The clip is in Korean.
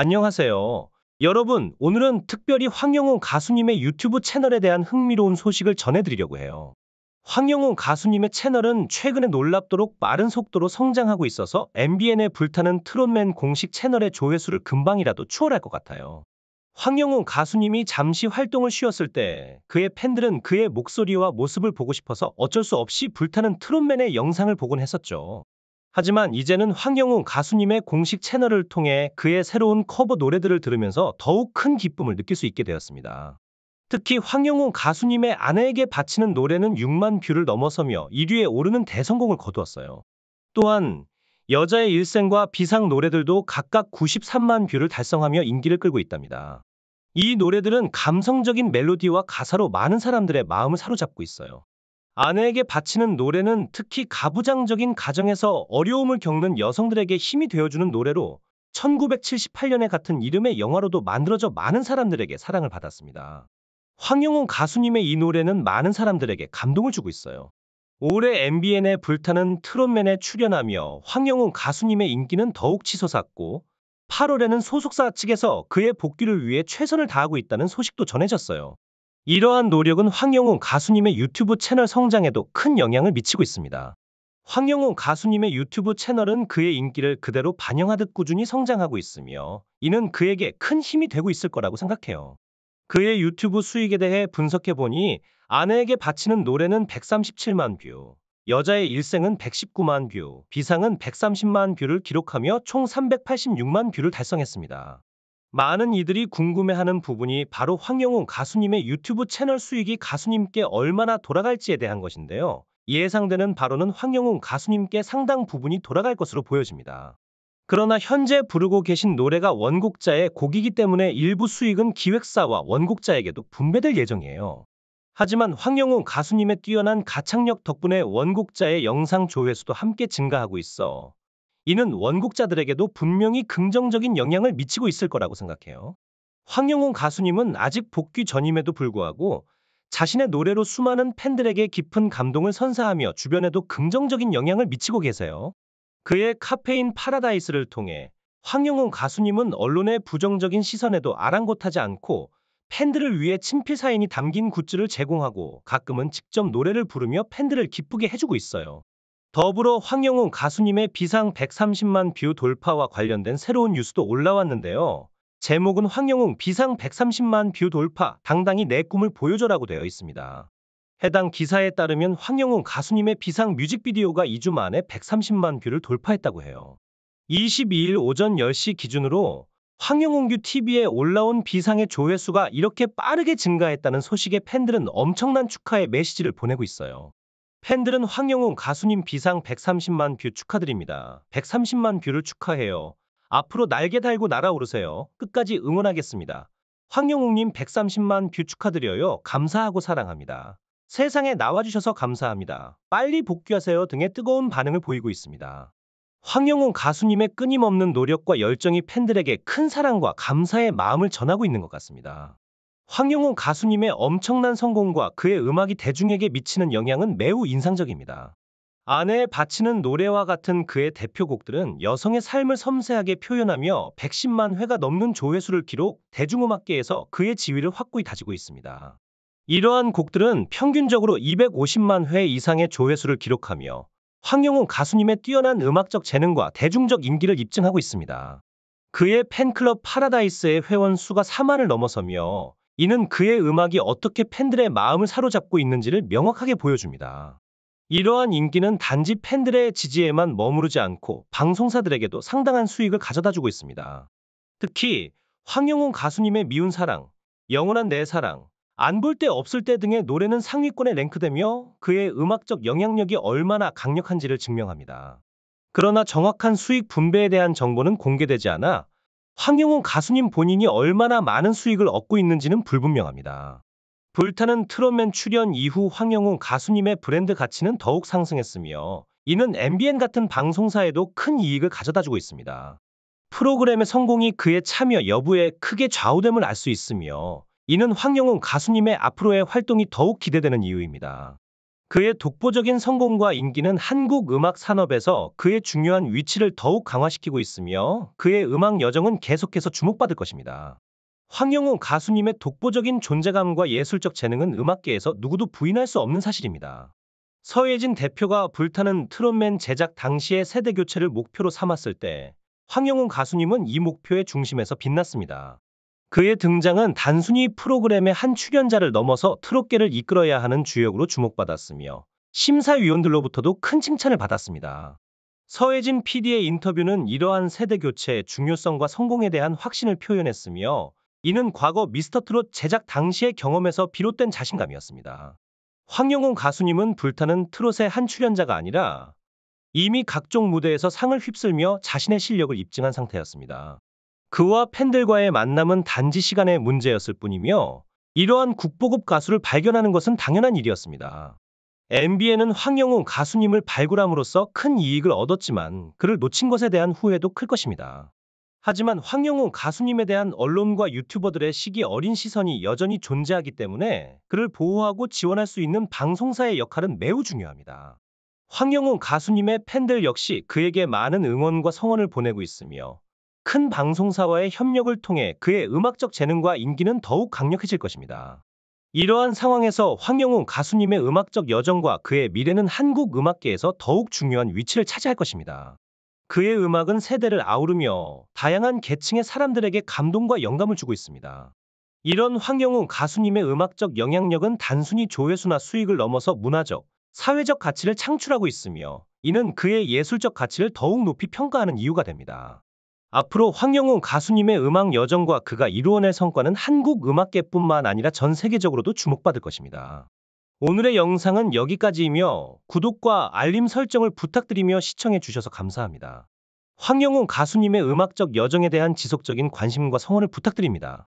안녕하세요. 여러분, 오늘은 특별히 황영웅 가수님의 유튜브 채널에 대한 흥미로운 소식을 전해드리려고 해요. 황영웅 가수님의 채널은 최근에 놀랍도록 빠른 속도로 성장하고 있어서 MBN의 불타는 트롯맨 공식 채널의 조회수를 금방이라도 추월할 것 같아요. 황영웅 가수님이 잠시 활동을 쉬었을 때 그의 팬들은 그의 목소리와 모습을 보고 싶어서 어쩔 수 없이 불타는 트롯맨의 영상을 보곤 했었죠. 하지만 이제는 황영웅 가수님의 공식 채널을 통해 그의 새로운 커버 노래들을 들으면서 더욱 큰 기쁨을 느낄 수 있게 되었습니다. 특히 황영웅 가수님의 아내에게 바치는 노래는 6만 뷰를 넘어서며 1위에 오르는 대성공을 거두었어요. 또한 여자의 일생과 비상 노래들도 각각 93만 뷰를 달성하며 인기를 끌고 있답니다. 이 노래들은 감성적인 멜로디와 가사로 많은 사람들의 마음을 사로잡고 있어요. 아내에게 바치는 노래는 특히 가부장적인 가정에서 어려움을 겪는 여성들에게 힘이 되어주는 노래로 1978년에 같은 이름의 영화로도 만들어져 많은 사람들에게 사랑을 받았습니다. 황영웅 가수님의 이 노래는 많은 사람들에게 감동을 주고 있어요. 올해 MBN의 불타는 트롯맨에 출연하며 황영웅 가수님의 인기는 더욱 치솟았고 8월에는 소속사 측에서 그의 복귀를 위해 최선을 다하고 있다는 소식도 전해졌어요. 이러한 노력은 황영웅 가수님의 유튜브 채널 성장에도 큰 영향을 미치고 있습니다. 황영웅 가수님의 유튜브 채널은 그의 인기를 그대로 반영하듯 꾸준히 성장하고 있으며 이는 그에게 큰 힘이 되고 있을 거라고 생각해요. 그의 유튜브 수익에 대해 분석해보니 아내에게 바치는 노래는 137만 뷰, 여자의 일생은 119만 뷰, 비상은 130만 뷰를 기록하며 총 386만 뷰를 달성했습니다. 많은 이들이 궁금해하는 부분이 바로 황영웅 가수님의 유튜브 채널 수익이 가수님께 얼마나 돌아갈지에 대한 것인데요. 예상되는 바로는 황영웅 가수님께 상당 부분이 돌아갈 것으로 보여집니다. 그러나 현재 부르고 계신 노래가 원곡자의 곡이기 때문에 일부 수익은 기획사와 원곡자에게도 분배될 예정이에요. 하지만 황영웅 가수님의 뛰어난 가창력 덕분에 원곡자의 영상 조회수도 함께 증가하고 있어 이는 원곡자들에게도 분명히 긍정적인 영향을 미치고 있을 거라고 생각해요. 황영웅 가수님은 아직 복귀 전임에도 불구하고 자신의 노래로 수많은 팬들에게 깊은 감동을 선사하며 주변에도 긍정적인 영향을 미치고 계세요. 그의 카페인 파라다이스를 통해 황영웅 가수님은 언론의 부정적인 시선에도 아랑곳하지 않고 팬들을 위해 친필 사인이 담긴 굿즈를 제공하고 가끔은 직접 노래를 부르며 팬들을 기쁘게 해주고 있어요. 더불어 황영웅 가수님의 비상 130만 뷰 돌파와 관련된 새로운 뉴스도 올라왔는데요. 제목은 황영웅 비상 130만 뷰 돌파 당당히 내 꿈을 보여줘라고 되어 있습니다. 해당 기사에 따르면 황영웅 가수님의 비상 뮤직비디오가 2주 만에 130만 뷰를 돌파했다고 해요. 22일 오전 10시 기준으로 황영웅규 TV에 올라온 비상의 조회수가 이렇게 빠르게 증가했다는 소식에 팬들은 엄청난 축하의 메시지를 보내고 있어요. 팬들은 황영웅 가수님 비상 130만 뷰 축하드립니다. 130만 뷰를 축하해요. 앞으로 날개 달고 날아오르세요. 끝까지 응원하겠습니다. 황영웅님 130만 뷰 축하드려요. 감사하고 사랑합니다. 세상에 나와주셔서 감사합니다. 빨리 복귀하세요 등의 뜨거운 반응을 보이고 있습니다. 황영웅 가수님의 끊임없는 노력과 열정이 팬들에게 큰 사랑과 감사의 마음을 전하고 있는 것 같습니다. 황영훈 가수님의 엄청난 성공과 그의 음악이 대중에게 미치는 영향은 매우 인상적입니다. 아내의 바치는 노래와 같은 그의 대표곡들은 여성의 삶을 섬세하게 표현하며 110만 회가 넘는 조회수를 기록, 대중음악계에서 그의 지위를 확고히 다지고 있습니다. 이러한 곡들은 평균적으로 250만 회 이상의 조회수를 기록하며 황영훈 가수님의 뛰어난 음악적 재능과 대중적 인기를 입증하고 있습니다. 그의 팬클럽 파라다이스의 회원 수가 4만을 넘어서며 이는 그의 음악이 어떻게 팬들의 마음을 사로잡고 있는지를 명확하게 보여줍니다. 이러한 인기는 단지 팬들의 지지에만 머무르지 않고 방송사들에게도 상당한 수익을 가져다주고 있습니다. 특히 황영웅 가수님의 미운 사랑, 영원한 내 사랑, 안 볼 때 없을 때 등의 노래는 상위권에 랭크되며 그의 음악적 영향력이 얼마나 강력한지를 증명합니다. 그러나 정확한 수익 분배에 대한 정보는 공개되지 않아 황영훈 가수님 본인이 얼마나 많은 수익을 얻고 있는지는 불분명합니다. 불타는 트롯맨 출연 이후 황영훈 가수님의 브랜드 가치는 더욱 상승했으며 이는 MBN 같은 방송사에도 큰 이익을 가져다주고 있습니다. 프로그램의 성공이 그의 참여 여부에 크게 좌우됨을 알 수 있으며 이는 황영훈 가수님의 앞으로의 활동이 더욱 기대되는 이유입니다. 그의 독보적인 성공과 인기는 한국 음악 산업에서 그의 중요한 위치를 더욱 강화시키고 있으며 그의 음악 여정은 계속해서 주목받을 것입니다. 황영웅 가수님의 독보적인 존재감과 예술적 재능은 음악계에서 누구도 부인할 수 없는 사실입니다. 서예진 대표가 불타는 트롯맨 제작 당시의 세대 교체를 목표로 삼았을 때 황영웅 가수님은 이 목표의 중심에서 빛났습니다. 그의 등장은 단순히 프로그램의 한 출연자를 넘어서 트롯계를 이끌어야 하는 주역으로 주목받았으며 심사위원들로부터도 큰 칭찬을 받았습니다. 서혜진 PD의 인터뷰는 이러한 세대 교체의 중요성과 성공에 대한 확신을 표현했으며 이는 과거 미스터트롯 제작 당시의 경험에서 비롯된 자신감이었습니다. 황영웅 가수님은 불타는 트롯의 한 출연자가 아니라 이미 각종 무대에서 상을 휩쓸며 자신의 실력을 입증한 상태였습니다. 그와 팬들과의 만남은 단지 시간의 문제였을 뿐이며 이러한 국보급 가수를 발견하는 것은 당연한 일이었습니다. MBN은 황영웅 가수님을 발굴함으로써 큰 이익을 얻었지만 그를 놓친 것에 대한 후회도 클 것입니다. 하지만 황영웅 가수님에 대한 언론과 유튜버들의 시기 어린 시선이 여전히 존재하기 때문에 그를 보호하고 지원할 수 있는 방송사의 역할은 매우 중요합니다. 황영웅 가수님의 팬들 역시 그에게 많은 응원과 성원을 보내고 있으며 큰 방송사와의 협력을 통해 그의 음악적 재능과 인기는 더욱 강력해질 것입니다. 이러한 상황에서 황영웅 가수님의 음악적 여정과 그의 미래는 한국 음악계에서 더욱 중요한 위치를 차지할 것입니다. 그의 음악은 세대를 아우르며 다양한 계층의 사람들에게 감동과 영감을 주고 있습니다. 이런 황영웅 가수님의 음악적 영향력은 단순히 조회수나 수익을 넘어서 문화적, 사회적 가치를 창출하고 있으며 이는 그의 예술적 가치를 더욱 높이 평가하는 이유가 됩니다. 앞으로 황영웅 가수님의 음악 여정과 그가 이루어낼 성과는 한국 음악계뿐만 아니라 전 세계적으로도 주목받을 것입니다. 오늘의 영상은 여기까지이며 구독과 알림 설정을 부탁드리며 시청해 주셔서 감사합니다. 황영웅 가수님의 음악적 여정에 대한 지속적인 관심과 성원을 부탁드립니다.